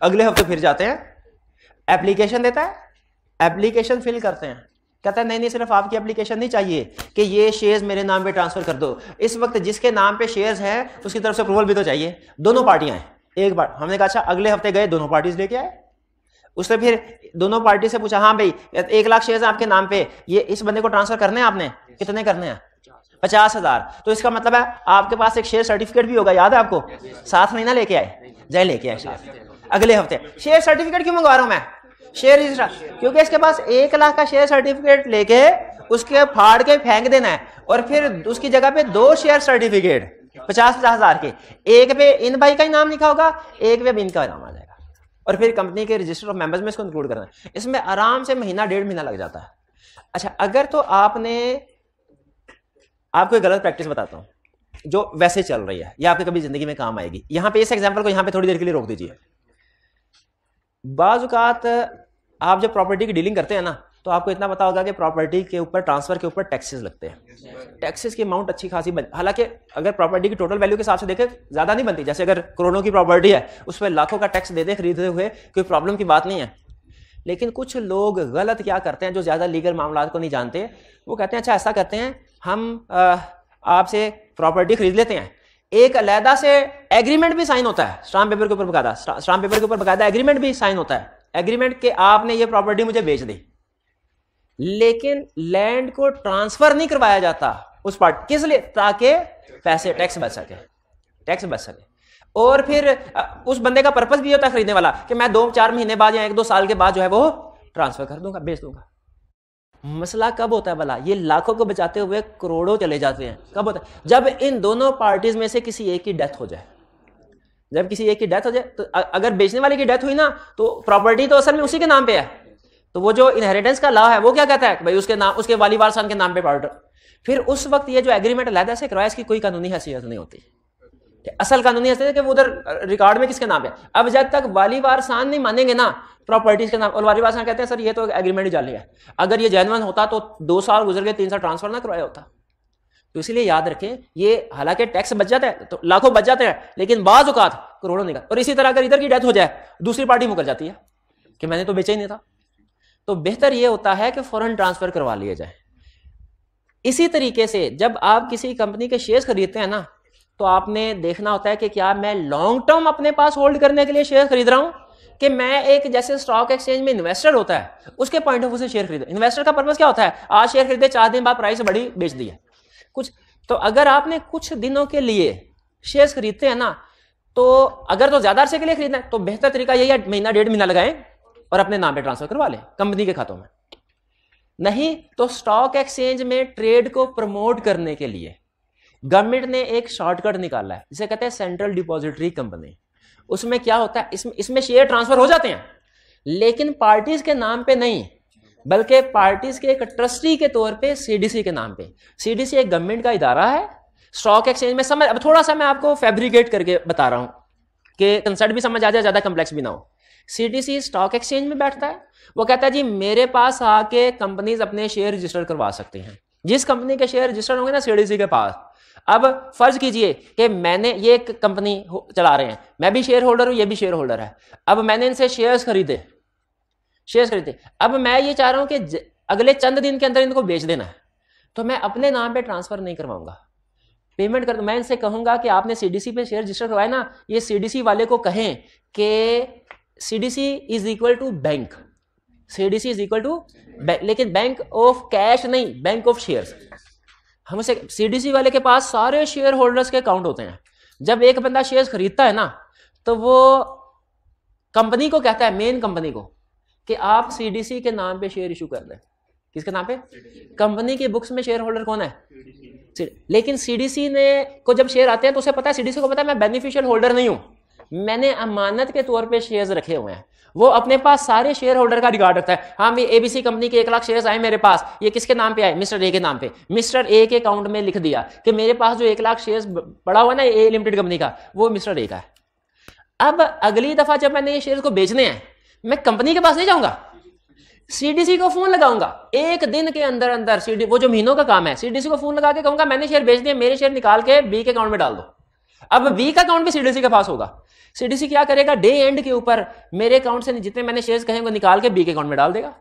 अगले हफ्ते फिर जाते हैं एप्लीकेशन देता है एप्लीकेशन फिल करते हैं कहता है नहीं नहीं सिर्फ आपकी एप्लीकेशन नहीं चाहिए कि ये शेयर्स मेरे नाम पे ट्रांसफर कर दो इस वक्त जिसके नाम पे शेयर्स हैं उसकी तरफ से अप्रूवल भी तो चाहिए दोनों पार्टियां हैं एक बार हमने कहा अच्छा अगले हफ्ते गए दोनों पार्टीज लेके आए उसने फिर दोनों पार्टी से पूछा हाँ भाई एक लाख शेयर्स आपके नाम पे ये इस बंदे को ट्रांसफर करने हैं आपने कितने करने हैं पचास हजार तो इसका मतलब है आपके पास एक शेयर सर्टिफिकेट भी होगा याद है आपको साथ नहीं ना लेके आए जय लेके आए साथ अगले हफ्ते शेयर सर्टिफिकेट क्यों मंगवा रहा हूं मैं शेयर रजिस्टर क्योंकि इसके पास एक लाख का शेयर सर्टिफिकेट लेके उसके फाड़ के फेंक देना है और फिर उसकी जगह पे दो शेयर सर्टिफिकेट पचास पचास हजार के एक पे इन भाई का ही नाम लिखा होगा एक पे इनका नाम आ जाएगा और फिर कंपनी के रजिस्टर ऑफ मेंबर्स में इसको इंक्लूड करना है इसमें आराम से महीना डेढ़ महीना लग जाता है अच्छा अगर तो आपने आपको एक गलत प्रैक्टिस बताता हूँ जो वैसे चल रही है या आपके कभी जिंदगी में काम आएगी यहाँ पे इस एग्जाम्पल को यहाँ पे थोड़ी देर के लिए रोक दीजिए बाजुकात आप जब प्रॉपर्टी की डीलिंग करते हैं ना तो आपको इतना पता होगा कि प्रॉपर्टी के ऊपर ट्रांसफर के ऊपर टैक्सेस लगते हैं टैक्सेस की अमाउंट अच्छी खासी बन हालांकि अगर प्रॉपर्टी की टोटल वैल्यू के हिसाब से देखें ज़्यादा नहीं बनती जैसे अगर करोड़ों की प्रॉपर्टी है उस पर लाखों का टैक्स दे दे खरीदते हुए कोई प्रॉब्लम की बात नहीं है लेकिन कुछ लोग गलत क्या करते हैं जो ज़्यादा लीगल मामला को नहीं जानते वो कहते हैं अच्छा ऐसा करते हैं हम आपसे प्रॉपर्टी खरीद लेते हैं एक अलहदा से एग्रीमेंट भी साइन होता है स्ट्राम पेपर के ऊपर बकायदा स्ट्राम पेपर के ऊपर बकायदा एग्रीमेंट भी साइन होता है एग्रीमेंट के आपने ये प्रॉपर्टी मुझे बेच दी लेकिन लैंड को ट्रांसफर नहीं करवाया जाता उस पार्ट किस लिए ताकि पैसे टैक्स बच सके टैक्स बच सके और फिर उस बंदे का पर्पज भी होता है खरीदने वाला कि मैं दो चार महीने बाद या एक दो साल के बाद जो है वो ट्रांसफर कर दूंगा बेच दूंगा मसला कब होता है भला ये लाखों को बचाते हुए करोड़ों चले जाते हैं कब होता है जब इन दोनों पार्टीज में से किसी एक की डेथ हो जाए जब किसी एक की डेथ हो जाए तो अगर बेचने वाले की डेथ हुई ना तो प्रॉपर्टी तो असल में उसी के नाम पे है तो वो जो इनहेरिटेंस का लॉ है वो क्या कहता है भाई उसके नाम उसके वाली वारसान के नाम पे पार्टर फिर उस वक्त ये जो एग्रीमेंट अलहदा से करवाया इसकी कोई कानूनी हैसियत नहीं होती असल कानूनी हैसियत है कि वो उधर रिकॉर्ड में किसके नाम है अब जब तक वाली वारसान नहीं मानेंगे ना प्रॉपर्टीज के नाम और वाली वारसान कहते हैं सर ये तो एग्रीमेंट जाली है अगर ये जैनवन होता तो दो साल गुजर गए तीन साल ट्रांसफर ना करवाया होता तो इसलिए याद रखें ये हालांकि टैक्स बच जाता है तो लाखों बच जाते हैं लेकिन बाज औकात करोड़ों निकल और इसी तरह अगर इधर की डेथ हो जाए दूसरी पार्टी मुकर जाती है कि मैंने तो बेचा ही नहीं था तो बेहतर ये होता है कि फॉरन ट्रांसफर करवा लिया जाए इसी तरीके से जब आप किसी कंपनी के शेयर खरीदते हैं ना तो आपने देखना होता है कि क्या मैं लॉन्ग टर्म अपने पास होल्ड करने के लिए शेयर खरीद रहा हूं कि मैं एक जैसे स्टॉक एक्सचेंज में इन्वेस्टर होता है उसके पॉइंट ऑफ व्यू से शेयर खरीद इन्वेस्टर का पर्पज क्या होता है आज शेयर खरीदे चार दिन बाद प्राइस बढ़ी बेच दी है कुछ तो अगर आपने कुछ दिनों के लिए शेयर्स खरीदते हैं ना तो अगर तो ज्यादा अर्से के लिए खरीदना है तो बेहतर तरीका यही है महीना डेढ़ महीना लगाएं और अपने नाम पे ट्रांसफर करवा लें कंपनी के खातों में नहीं तो स्टॉक एक्सचेंज में ट्रेड को प्रमोट करने के लिए गवर्नमेंट ने एक शॉर्टकट निकाला है जिसे कहते हैं सेंट्रल डिपॉजिटरी कंपनी उसमें क्या होता है इसमें इसमें शेयर ट्रांसफर हो जाते हैं लेकिन पार्टीज के नाम पे नहीं बल्कि पार्टीज के एक ट्रस्टी के तौर पे सीडीसी के नाम पे सीडीसी एक गवर्नमेंट का इदारा है स्टॉक एक्सचेंज में समझ अब थोड़ा सा मैं आपको फैब्रिकेट करके बता रहा हूं कि कंसर्ट भी समझ आ जाए ज़्यादा कम्प्लेक्स भी ना हो सीडीसी स्टॉक एक्सचेंज में बैठता है वो कहता है जी मेरे पास आके कंपनीज अपने शेयर रजिस्टर करवा सकती हैं जिस कंपनी के शेयर रजिस्टर होंगे ना सीडीसी के पास अब फर्ज कीजिए कि मैंने ये एक कंपनी चला रहे हैं मैं भी शेयर होल्डर हूं ये भी शेयर होल्डर है अब मैंने इनसे शेयर्स खरीदे शेयर खरीदते अब मैं ये चाह रहा हूँ कि अगले चंद दिन के अंदर इनको बेच देना है तो मैं अपने नाम पे ट्रांसफर नहीं करवाऊंगा पेमेंट कर मैं इनसे कहूंगा कि आपने सीडीसी पे शेयर रजिस्टर करवाए ना ये सीडीसी वाले को कहें कि CDC is equal to bank CDC is equal to लेकिन बैंक ऑफ कैश नहीं बैंक ऑफ शेयर्स हम उसे सी वाले के पास सारे शेयर होल्डर्स के अकाउंट होते हैं जब एक बंदा शेयर खरीदता है ना तो वो कंपनी को कहता है मेन कंपनी को कि आप सीडीसी के नाम पे शेयर इशू कर दें किसके नाम पे कंपनी की बुक्स में शेयर होल्डर कौन है लेकिन सीडीसी ने को जब शेयर आते हैं तो उसे पता है सीडीसी को पता है मैं बेनिफिशियल होल्डर नहीं हूं मैंने अमानत के तौर पे शेयर्स रखे हुए हैं वो अपने पास सारे शेयर होल्डर का रिकॉर्ड रखता है हाँ भाई एबीसी कंपनी के एक लाख शेयर्स आए मेरे पास ये किसके नाम पे आए मिस्टर ए के नाम पे मिस्टर ए के अकाउंट में लिख दिया कि मेरे पास जो एक लाख शेयर्स पड़ा हुआ ना ए लिमिटेड कंपनी का वो मिस्टर ए का है अब अगली दफा जब मैंने ये शेयर को बेचने हैं मैं कंपनी के पास नहीं जाऊंगा सीडीसी को फोन लगाऊंगा एक दिन के अंदर अंदर सीडी वो जो महीनों का काम है सीडीसी को फोन लगा के कहूंगा मैंने शेयर बेच दिए मेरे शेयर निकाल के बी के अकाउंट में डाल दो अब बी का अकाउंट भी सीडीसी के पास होगा सीडीसी क्या करेगा डे एंड के ऊपर मेरे अकाउंट से जितने मैंने शेयर कहे वो निकाल के बी के अकाउंट में डाल देगा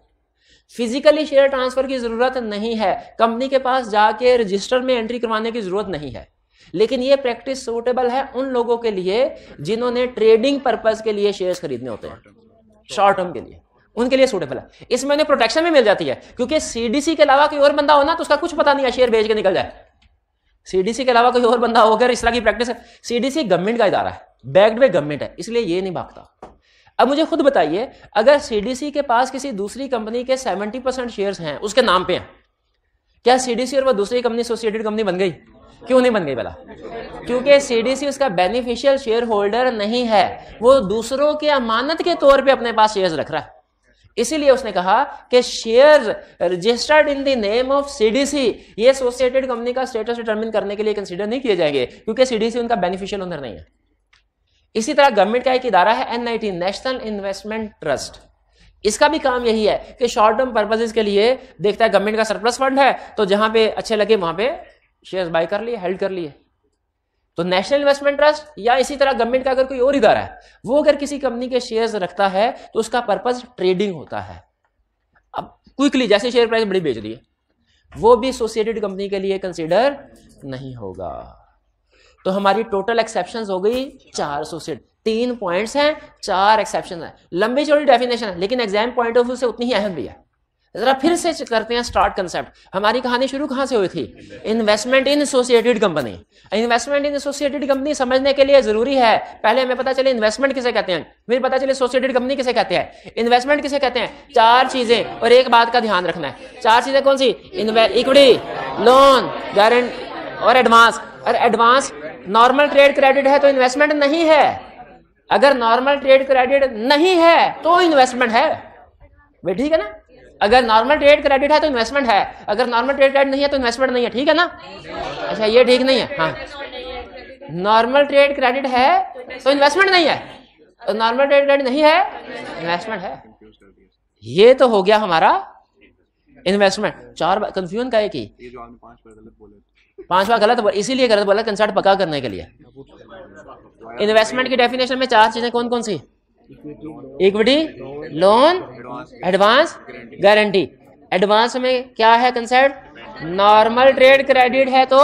फिजिकली शेयर ट्रांसफर की जरूरत नहीं है कंपनी के पास जाके रजिस्टर में एंट्री करवाने की जरूरत नहीं है लेकिन ये प्रैक्टिस सूटेबल है उन लोगों के लिए जिन्होंने ट्रेडिंग पर्पज के लिए शेयर खरीदने होते हैं शॉर्ट तो टर्म के लिए उनके लिए सूटेबल है इसमें उन्हें प्रोटेक्शन भी मिल जाती है क्योंकि सीडीसी के अलावा कोई और बंदा हो ना तो उसका कुछ पता नहीं है शेयर भेज के निकल जाए सीडीसी के अलावा कोई और बंदा होकर इस तरह की प्रैक्टिस है सीडीसी गवर्नमेंट का इदारा है बैक्ड बाय गवर्नमेंट है इसलिए ये नहीं भागता अब मुझे खुद बताइए अगर सीडीसी के पास किसी दूसरी कंपनी के सेवेंटी परसेंट शेयर हैं उसके नाम पे हैं क्या सीडीसी और वह दूसरी कंपनी एसोसिएटेड कंपनी बन गई क्यों नहीं बन गई भला क्योंकि सीडीसी उसका बेनिफिशियल शेयर होल्डर नहीं है वो दूसरों के अमानत के तौर पे अपने पास शेयर्स रख रहा है इसीलिए उसने कहा कि share registered in the name of CDC ये एसोसिएटेड कंपनी का स्टेटस डिटर्मिन करने के लिए कंसीडर नहीं किए जाएंगे क्योंकि सीडीसी उनका बेनिफिशियल ओनर नहीं है इसी तरह गवर्नमेंट का एक इदारा है एनआईटी नेशनल इन्वेस्टमेंट ट्रस्ट इसका भी काम यही है कि शॉर्ट टर्म पर्पजेज के लिए देखता है गवर्नमेंट का सरप्लस फंड है तो जहां पे अच्छे लगे वहां पे शेयर्स बाय कर लिए हेल्ड कर लिए तो नेशनल इन्वेस्टमेंट ट्रस्ट या इसी तरह गवर्नमेंट का अगर कोई और इधारा है वो अगर किसी कंपनी के शेयर्स रखता है तो उसका पर्पज ट्रेडिंग होता है अब क्विकली जैसे शेयर प्राइस बड़ी बेच रही है वो भी एसोसिएटेड कंपनी के लिए कंसिडर नहीं होगा तो हमारी टोटल एक्सेप्शन हो गई चार एसोसिएट तीन पॉइंट्स हैं चार एक्सेप्शन हैं लंबी चौड़ी डेफिनेशन है लेकिन एग्जाम पॉइंट ऑफ व्यू से उतनी ही अहम भी है જરા ફરી સે ચર્તતે હૈ સ્ટાર્ટ કન્સેપ્ટ અમારી કહાની શુરુ કહા સે હુઈ થી investment in associated company investment in associated company સમજને કે લિયે જરૂરી હૈ પહેલે હમે pata ચલે ઇન્વેસ્ટમેન્ટ કિસે કહેતે હૈ ફિર pata ચલે એસોસિયેટેડ કંપની કિસે કહેતે હૈ ઇન્વેસ્ટમેન્ટ કિસે કહેતે હૈ ચાર ચીજે ઓર એક બાત કા ધ્યાન રખના ચાર ચીજે ક કોનસી ઇક્વિટી लोन गारंटी ઓર એડવાન્સ ઓર એડવાન્સ નોર્મલ ટ્રેડ ક્રેડિટ હે તો ઇન્વેસ્ટમેન્ટ નહીં હૈ અગર નોર્મલ ટ્રેડ ક્રેડિટ નહીં હૈ તો ઇન્વેસ્ટમેન્ટ હૈ બૈ ઠીક હૈ ના अगर नॉर्मल ट्रेड क्रेडिट है तो इन्वेस्टमेंट है अगर नॉर्मल ट्रेड क्रेडिट नहीं है तो इन्वेस्टमेंट नहीं है ठीक है ना अच्छा ये ठीक नहीं है हाँ नॉर्मल ट्रेड क्रेडिट है तो इन्वेस्टमेंट नहीं है नॉर्मल ट्रेड क्रेडिट नहीं है इन्वेस्टमेंट है ये तो हो गया हमारा इन्वेस्टमेंट चार कंफ्यूजन का एक ही बार गलत बोला इसीलिए गलत बोला कंसर्ट पका करने के लिए इन्वेस्टमेंट की डेफिनेशन में चार चीजें कौन कौन सी equity loan advance guarantee advance में क्या है कंसेप्ट नॉर्मल ट्रेड क्रेडिट है तो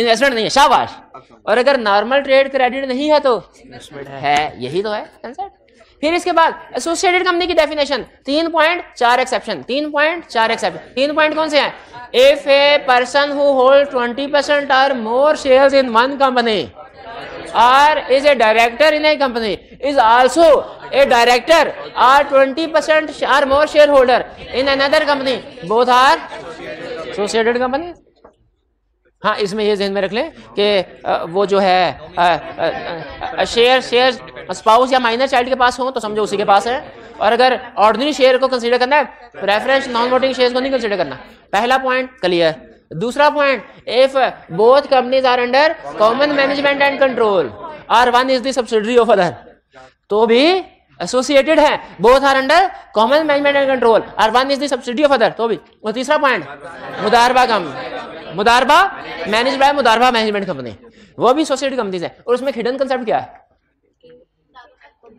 इन्वेस्टमेंट नहीं है शाबाश अच्छा। और अगर नॉर्मल ट्रेड क्रेडिट नहीं है तो है यही तो है कंसेप्ट फिर इसके बाद एसोसिएटेड कंपनी की डेफिनेशन तीन पॉइंट चार एक्सेप्शन तीन पॉइंट चार एक्सेप्शन तीन पॉइंट कौन से हैं if a person who hold twenty percent or more shares in one company or is a director in a company is company a director or twenty percent or more shareholder in another company both are associated company हाँ इसमें ये जहन में रख लें कि वो जो है शेयर शेयर स्पाउस या माइनर चाइल्ड के पास हो तो समझो उसी के पास है और अगर ऑर्डिनरी शेयर को कंसीडर करना है प्रेफरेंस नॉन वोटिंग शेयर को नहीं कंसीडर करना पहला पॉइंट क्लियर दूसरा point if both companies are under common management and control or one is the of other तो भी एसोसिएटेड है both are under common management and control or one is the of other तो भी और तीसरा point मुदारबा कम मुदारबा मैनेज बाय मुदारबा मैनेजमेंट कंपनी वो भी एसोसिएटेड कंपनीज है और उसमें हिडन कंसेप्ट क्या है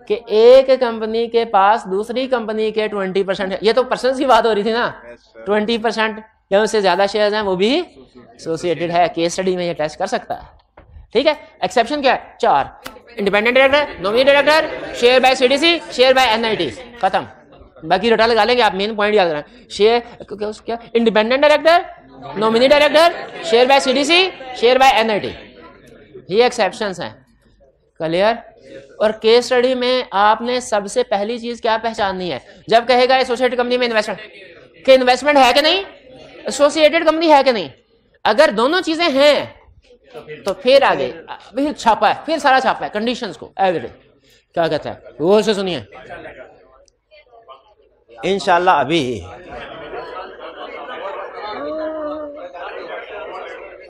कि एक कंपनी के पास दूसरी कंपनी के ट्वेंटी परसेंट ये तो परसेंट की बात हो रही थी ना ट्वेंटी परसेंट या उससे ज्यादा शेयर हैं वो भी एसोसिएटेड है केस स्टडी में ये टेस्ट कर सकता है ठीक है एक्सेप्शन क्या है चार independent director nominee director share by CDC share by NIT खत्म बाकी रोटा लगा लेंगे आप मेन पॉइंट याद रहे शेयर क्या independent director nominee director share by CDC share by NIT ये एक्सेप्शन हैं क्लियर और केस स्टडी में आपने सबसे पहली चीज क्या पहचाननी है जब कहेगा एसोसिएट कंपनी में इन्वेस्टमेंट कि इन्वेस्टमेंट है कि नहीं एसोसिएटेड कंपनी है कि नहीं अगर दोनों चीजें हैं तो फिर आगे फिर छापा है फिर सारा छापा है कंडीशंस को एवरेज क्या कहता है वो से सुनिए इनशाला अभी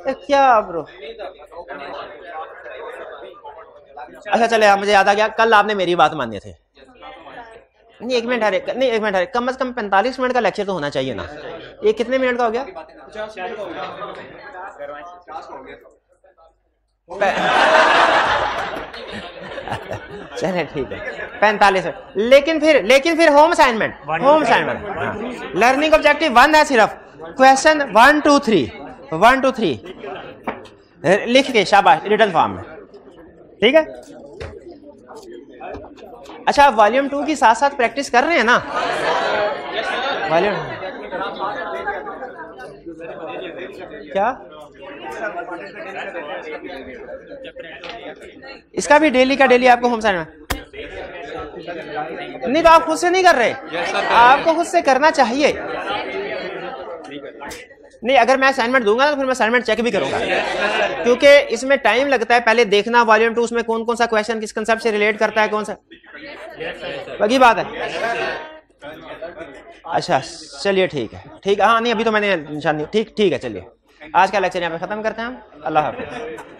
तो क्या ब्रो अच्छा चले मुझे याद आ गया कल आपने मेरी बात मानी थी नहीं एक मिनट हरे नहीं एक मिनट हरे कम से कम पैंतालीस मिनट का लेक्चर तो होना चाहिए ना ये कितने मिनट का हो गया चले ठीक है पैंतालीस लेकिन फिर लेकिन फिर home assignment home assignment learning objective one है सिर्फ question one two three one two three लिख के शाबाश रिटर्न फॉर्म में ठीक है अच्छा आप वॉल्यूम टू के साथ साथ प्रैक्टिस कर रहे हैं ना वॉल्यूम क्या इसका भी डेली का डेली आपको होम साइन में नहीं तो आप खुद से नहीं कर रहे आपको खुद से करना चाहिए नहीं अगर मैं असाइनमेंट दूंगा तो फिर मैं असाइनमेंट चेक भी करूंगा क्योंकि इसमें टाइम लगता है पहले देखना वॉल्यूम टू उसमें कौन कौन सा क्वेश्चन किस कंसेप्ट से रिलेट करता है कौन सा वही बात है अच्छा चलिए ठीक है ठीक हाँ नहीं अभी तो मैंने निशान ठीक ठीक है चलिए आज का लेक्चर यहाँ पे ख़त्म करते हैं हम अल्लाह हाफिज़